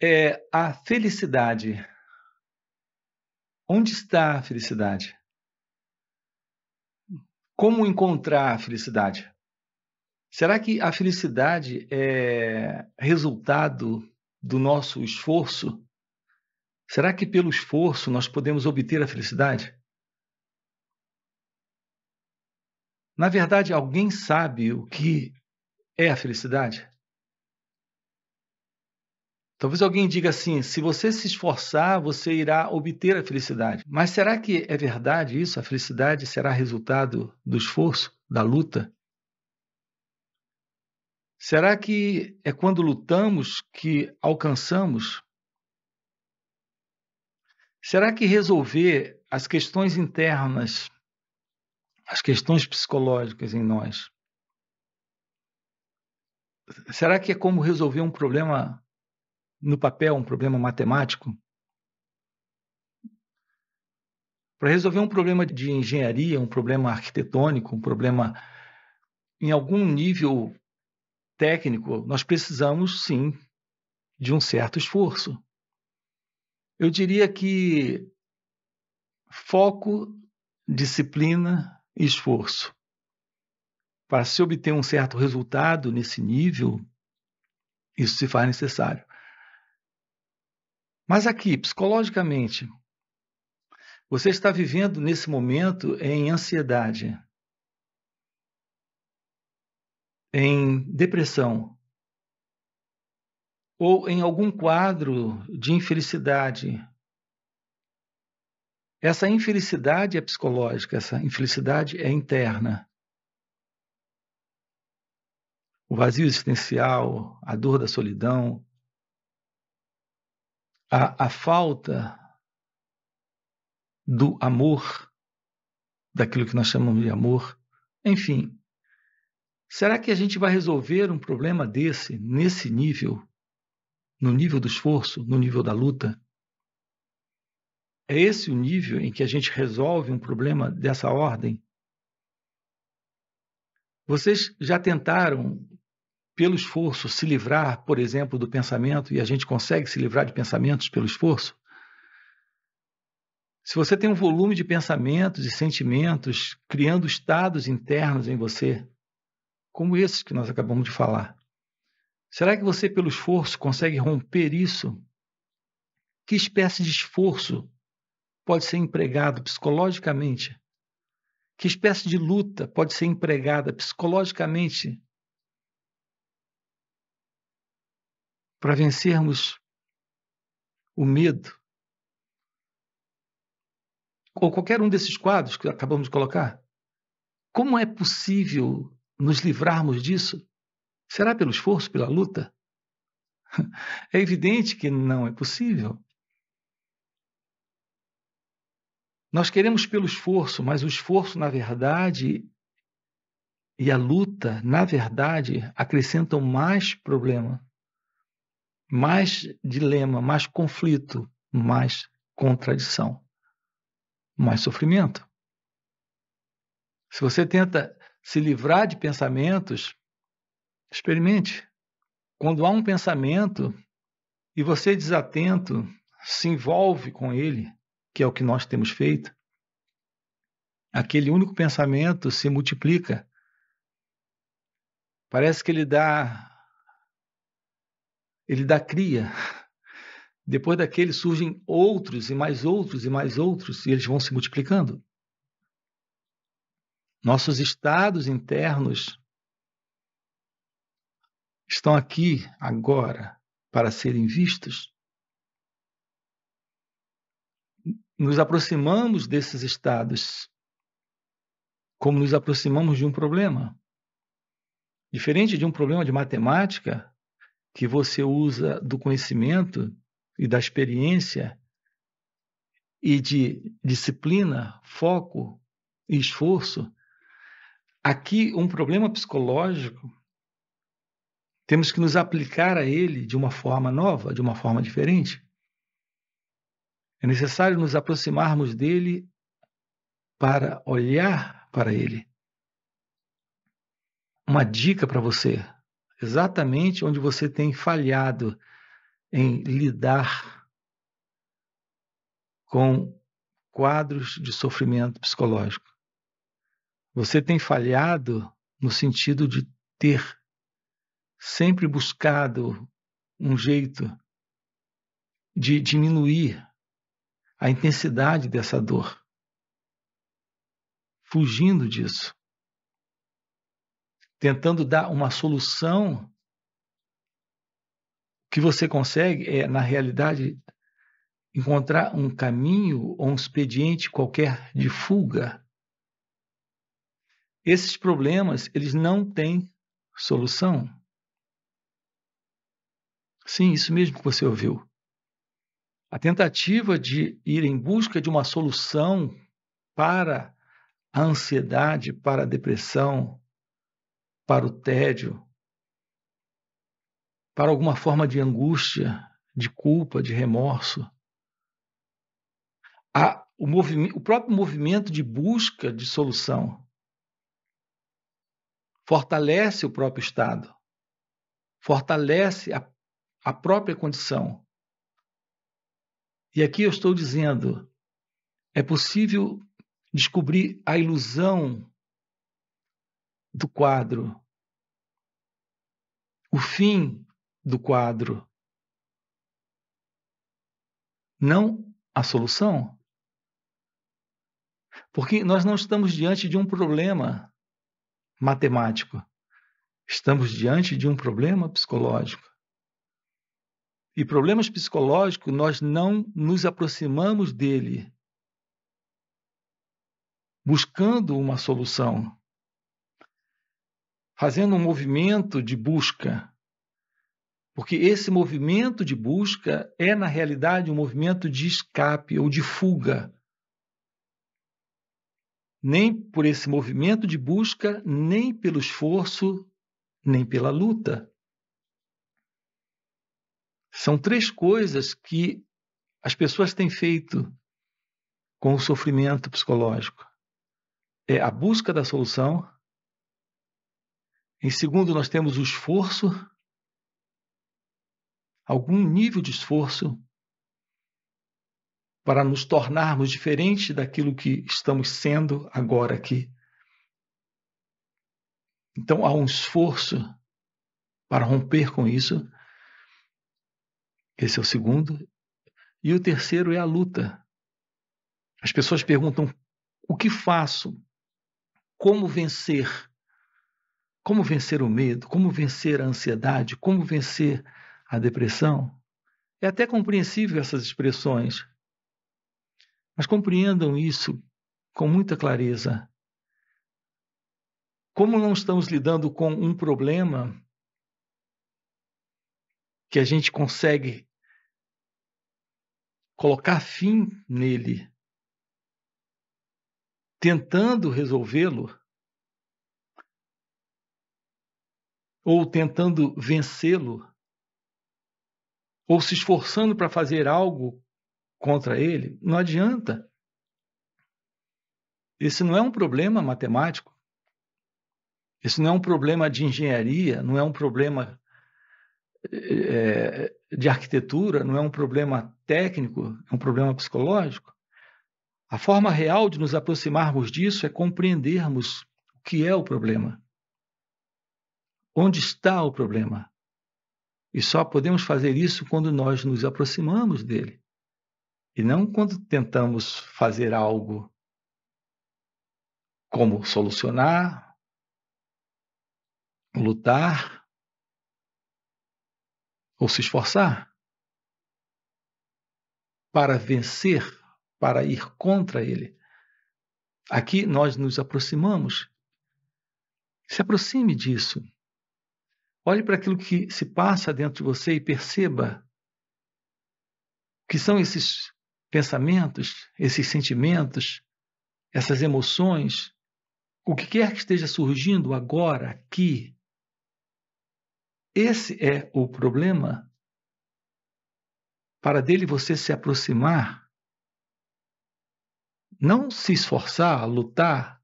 é a felicidade. Onde está a felicidade? Como encontrar a felicidade? Será que a felicidade é resultado do nosso esforço? Será que pelo esforço nós podemos obter a felicidade? Na verdade, alguém sabe o que é a felicidade? Talvez alguém diga assim: se você se esforçar, você irá obter a felicidade. Mas será que é verdade isso? A felicidade será resultado do esforço, da luta? Será que é quando lutamos que alcançamos? Será que resolver as questões internas, as questões psicológicas em nós, será que é como resolver um problema no papel um problema matemático, para resolver um problema de engenharia, um problema arquitetônico, um problema em algum nível técnico, nós precisamos sim de um certo esforço. Eu diria que foco, disciplina e esforço. Para se obter um certo resultado nesse nível, isso se faz necessário. Mas aqui, psicologicamente, você está vivendo nesse momento em ansiedade, em depressão, ou em algum quadro de infelicidade. Essa infelicidade é psicológica, essa infelicidade é interna. O vazio existencial, a dor da solidão, a, a falta do amor, daquilo que nós chamamos de amor. Enfim, será que a gente vai resolver um problema desse, nesse nível, no nível do esforço, no nível da luta? É esse o nível em que a gente resolve um problema dessa ordem? Vocês já tentaram pelo esforço, se livrar, por exemplo, do pensamento, e a gente consegue se livrar de pensamentos pelo esforço? Se você tem um volume de pensamentos e sentimentos criando estados internos em você, como esses que nós acabamos de falar, será que você, pelo esforço, consegue romper isso? Que espécie de esforço pode ser empregado psicologicamente? Que espécie de luta pode ser empregada psicologicamente para vencermos o medo, ou qualquer um desses quadros que acabamos de colocar, como é possível nos livrarmos disso? Será pelo esforço, pela luta? É evidente que não é possível. Nós queremos pelo esforço, mas o esforço, na verdade, e a luta, na verdade, acrescentam mais problema mais dilema, mais conflito, mais contradição, mais sofrimento. Se você tenta se livrar de pensamentos, experimente. Quando há um pensamento e você desatento se envolve com ele, que é o que nós temos feito, aquele único pensamento se multiplica. Parece que ele dá ele dá cria. Depois daquele surgem outros e mais outros e mais outros, e eles vão se multiplicando. Nossos estados internos estão aqui agora para serem vistos. Nos aproximamos desses estados como nos aproximamos de um problema. Diferente de um problema de matemática, que você usa do conhecimento e da experiência e de disciplina, foco e esforço. Aqui, um problema psicológico, temos que nos aplicar a ele de uma forma nova, de uma forma diferente. É necessário nos aproximarmos dele para olhar para ele. Uma dica para você exatamente onde você tem falhado em lidar com quadros de sofrimento psicológico. Você tem falhado no sentido de ter sempre buscado um jeito de diminuir a intensidade dessa dor, fugindo disso tentando dar uma solução, o que você consegue é, na realidade, encontrar um caminho ou um expediente qualquer de fuga. Esses problemas, eles não têm solução. Sim, isso mesmo que você ouviu. A tentativa de ir em busca de uma solução para a ansiedade, para a depressão, para o tédio, para alguma forma de angústia, de culpa, de remorso. A, o, o próprio movimento de busca de solução fortalece o próprio Estado, fortalece a, a própria condição. E aqui eu estou dizendo: é possível descobrir a ilusão do quadro o fim do quadro, não a solução. Porque nós não estamos diante de um problema matemático, estamos diante de um problema psicológico. E problemas psicológicos, nós não nos aproximamos dele buscando uma solução fazendo um movimento de busca. Porque esse movimento de busca é, na realidade, um movimento de escape ou de fuga. Nem por esse movimento de busca, nem pelo esforço, nem pela luta. São três coisas que as pessoas têm feito com o sofrimento psicológico: é a busca da solução, em segundo, nós temos o esforço, algum nível de esforço para nos tornarmos diferente daquilo que estamos sendo agora aqui. Então há um esforço para romper com isso. Esse é o segundo. E o terceiro é a luta. As pessoas perguntam: o que faço? Como vencer? Como vencer o medo? Como vencer a ansiedade? Como vencer a depressão? É até compreensível essas expressões, mas compreendam isso com muita clareza. Como não estamos lidando com um problema que a gente consegue colocar fim nele, tentando resolvê-lo, ou tentando vencê-lo, ou se esforçando para fazer algo contra ele, não adianta. Esse não é um problema matemático. Esse não é um problema de engenharia, não é um problema é, de arquitetura, não é um problema técnico, é um problema psicológico. A forma real de nos aproximarmos disso é compreendermos o que é o problema onde está o problema. E só podemos fazer isso quando nós nos aproximamos dele. E não quando tentamos fazer algo como solucionar, lutar ou se esforçar para vencer, para ir contra ele. Aqui nós nos aproximamos. Se aproxime disso. Olhe para aquilo que se passa dentro de você e perceba que são esses pensamentos, esses sentimentos, essas emoções, o que quer que esteja surgindo agora, aqui. Esse é o problema para dele você se aproximar, não se esforçar, lutar,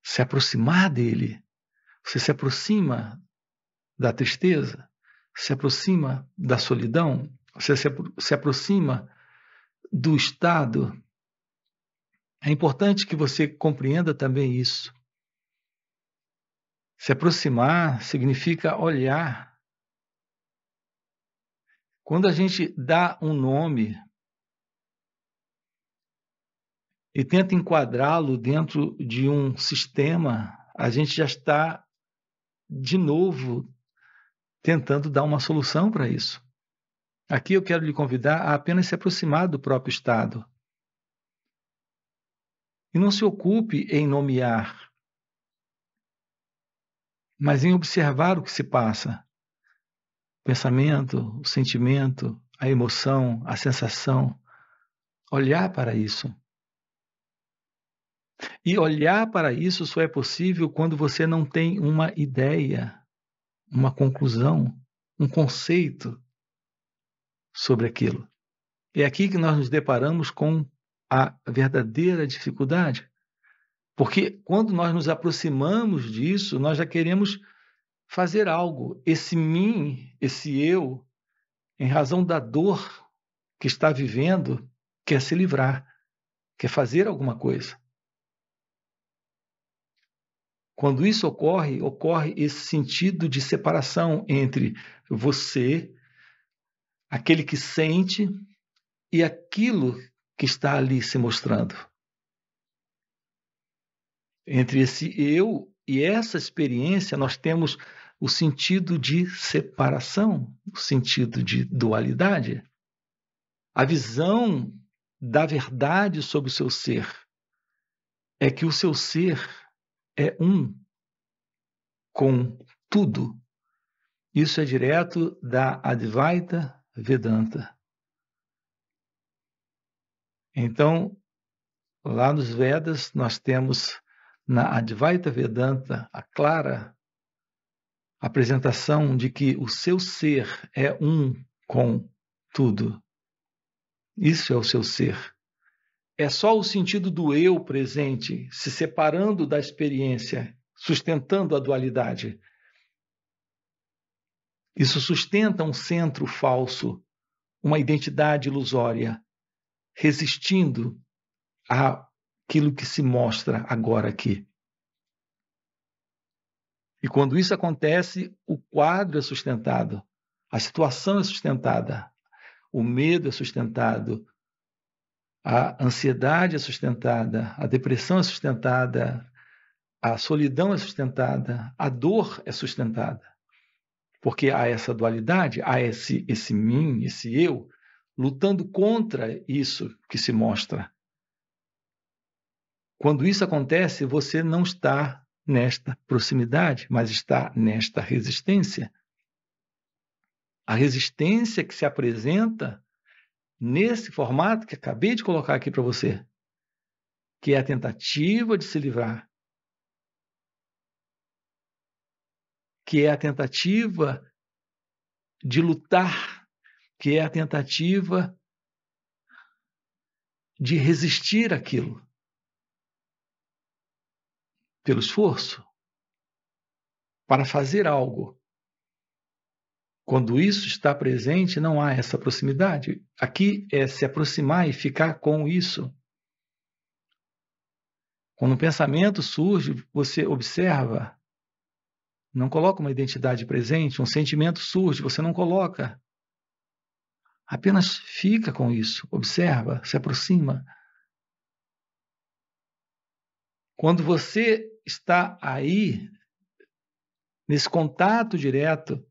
se aproximar dele. Você se aproxima da tristeza, se aproxima da solidão, se, se, se aproxima do estado. É importante que você compreenda também isso. Se aproximar significa olhar. Quando a gente dá um nome e tenta enquadrá-lo dentro de um sistema, a gente já está de novo tentando dar uma solução para isso. Aqui eu quero lhe convidar a apenas se aproximar do próprio Estado. E não se ocupe em nomear, mas em observar o que se passa. O pensamento, o sentimento, a emoção, a sensação. Olhar para isso. E olhar para isso só é possível quando você não tem uma ideia uma conclusão, um conceito sobre aquilo. É aqui que nós nos deparamos com a verdadeira dificuldade. Porque quando nós nos aproximamos disso, nós já queremos fazer algo. Esse mim, esse eu, em razão da dor que está vivendo, quer se livrar, quer fazer alguma coisa. Quando isso ocorre, ocorre esse sentido de separação entre você, aquele que sente, e aquilo que está ali se mostrando. Entre esse eu e essa experiência, nós temos o sentido de separação, o sentido de dualidade. A visão da verdade sobre o seu ser é que o seu ser é um com tudo. Isso é direto da Advaita Vedanta. Então, lá nos Vedas, nós temos na Advaita Vedanta a clara apresentação de que o seu ser é um com tudo. Isso é o seu ser. É só o sentido do eu presente se separando da experiência, sustentando a dualidade. Isso sustenta um centro falso, uma identidade ilusória, resistindo àquilo que se mostra agora aqui. E quando isso acontece, o quadro é sustentado, a situação é sustentada, o medo é sustentado, a ansiedade é sustentada, a depressão é sustentada, a solidão é sustentada, a dor é sustentada. Porque há essa dualidade, há esse, esse mim, esse eu, lutando contra isso que se mostra. Quando isso acontece, você não está nesta proximidade, mas está nesta resistência. A resistência que se apresenta nesse formato que acabei de colocar aqui para você, que é a tentativa de se livrar, que é a tentativa de lutar, que é a tentativa de resistir aquilo pelo esforço para fazer algo quando isso está presente, não há essa proximidade. Aqui é se aproximar e ficar com isso. Quando um pensamento surge, você observa, não coloca uma identidade presente, um sentimento surge, você não coloca. Apenas fica com isso, observa, se aproxima. Quando você está aí, nesse contato direto,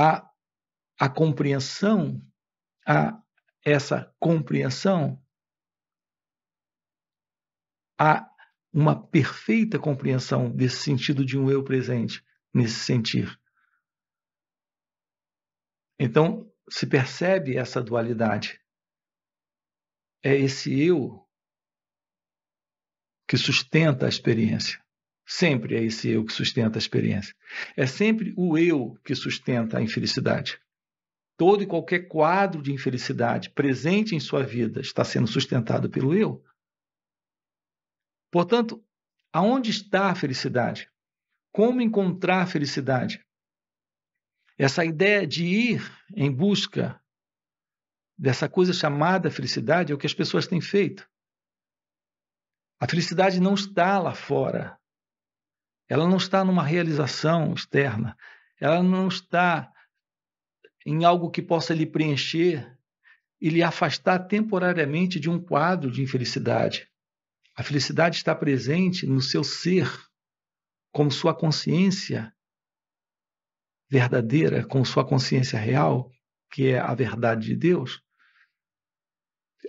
a, a compreensão, a essa compreensão, a uma perfeita compreensão desse sentido de um eu presente, nesse sentir. Então, se percebe essa dualidade. É esse eu que sustenta a experiência. Sempre é esse eu que sustenta a experiência. É sempre o eu que sustenta a infelicidade. Todo e qualquer quadro de infelicidade presente em sua vida está sendo sustentado pelo eu. Portanto, aonde está a felicidade? Como encontrar a felicidade? Essa ideia de ir em busca dessa coisa chamada felicidade é o que as pessoas têm feito. A felicidade não está lá fora. Ela não está numa realização externa, ela não está em algo que possa lhe preencher e lhe afastar temporariamente de um quadro de infelicidade. A felicidade está presente no seu ser, como sua consciência verdadeira, com sua consciência real, que é a verdade de Deus.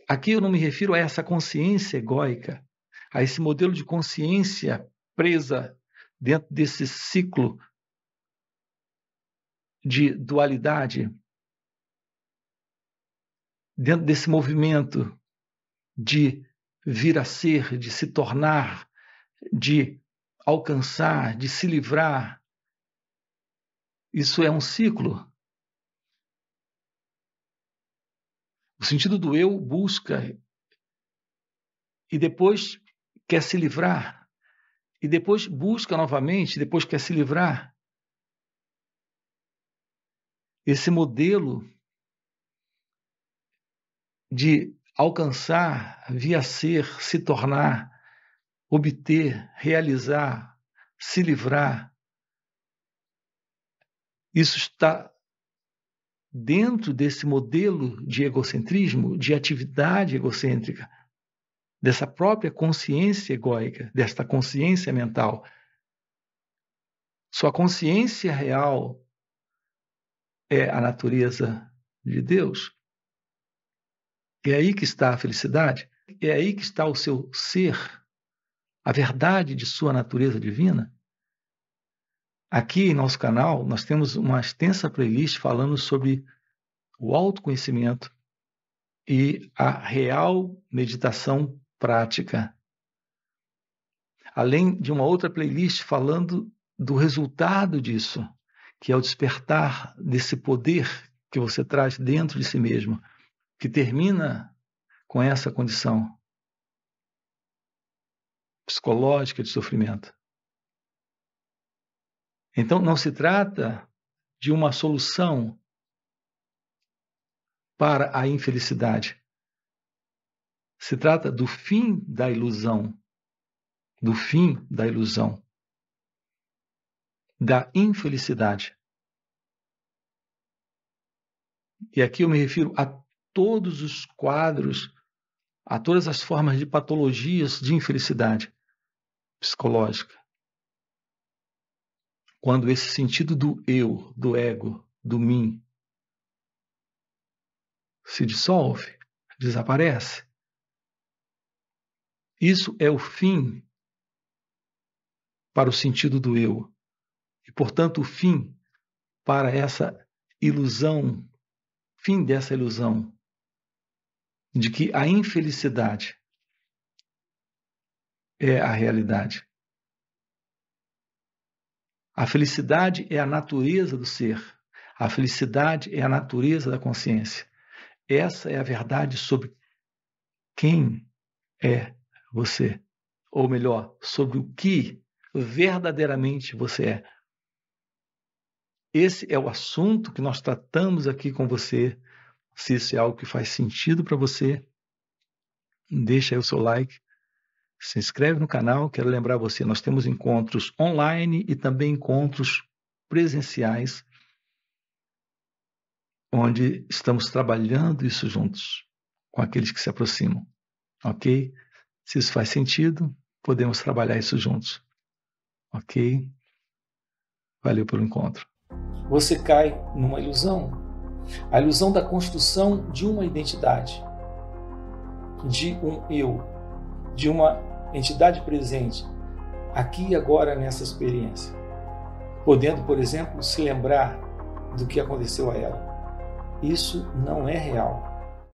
Aqui eu não me refiro a essa consciência egóica, a esse modelo de consciência presa dentro desse ciclo de dualidade, dentro desse movimento de vir a ser, de se tornar, de alcançar, de se livrar. Isso é um ciclo. O sentido do eu busca e depois quer se livrar e depois busca novamente, depois quer se livrar. Esse modelo de alcançar via ser, se tornar, obter, realizar, se livrar. Isso está dentro desse modelo de egocentrismo, de atividade egocêntrica dessa própria consciência egóica, desta consciência mental. Sua consciência real é a natureza de Deus. É aí que está a felicidade, é aí que está o seu ser, a verdade de sua natureza divina. Aqui em nosso canal, nós temos uma extensa playlist falando sobre o autoconhecimento e a real meditação prática. Além de uma outra playlist falando do resultado disso, que é o despertar desse poder que você traz dentro de si mesmo, que termina com essa condição psicológica de sofrimento. Então, não se trata de uma solução para a infelicidade, se trata do fim da ilusão, do fim da ilusão, da infelicidade. E aqui eu me refiro a todos os quadros, a todas as formas de patologias de infelicidade psicológica. Quando esse sentido do eu, do ego, do mim se dissolve, desaparece, isso é o fim para o sentido do eu, e, portanto, o fim para essa ilusão, fim dessa ilusão de que a infelicidade é a realidade. A felicidade é a natureza do ser. A felicidade é a natureza da consciência. Essa é a verdade sobre quem é você, ou melhor, sobre o que verdadeiramente você é. Esse é o assunto que nós tratamos aqui com você. Se isso é algo que faz sentido para você, deixa aí o seu like, se inscreve no canal. Quero lembrar você, nós temos encontros online e também encontros presenciais, onde estamos trabalhando isso juntos com aqueles que se aproximam, ok? Se isso faz sentido, podemos trabalhar isso juntos. Ok? Valeu pelo encontro. Você cai numa ilusão. A ilusão da construção de uma identidade, de um eu, de uma entidade presente, aqui e agora nessa experiência. Podendo, por exemplo, se lembrar do que aconteceu a ela. Isso não é real.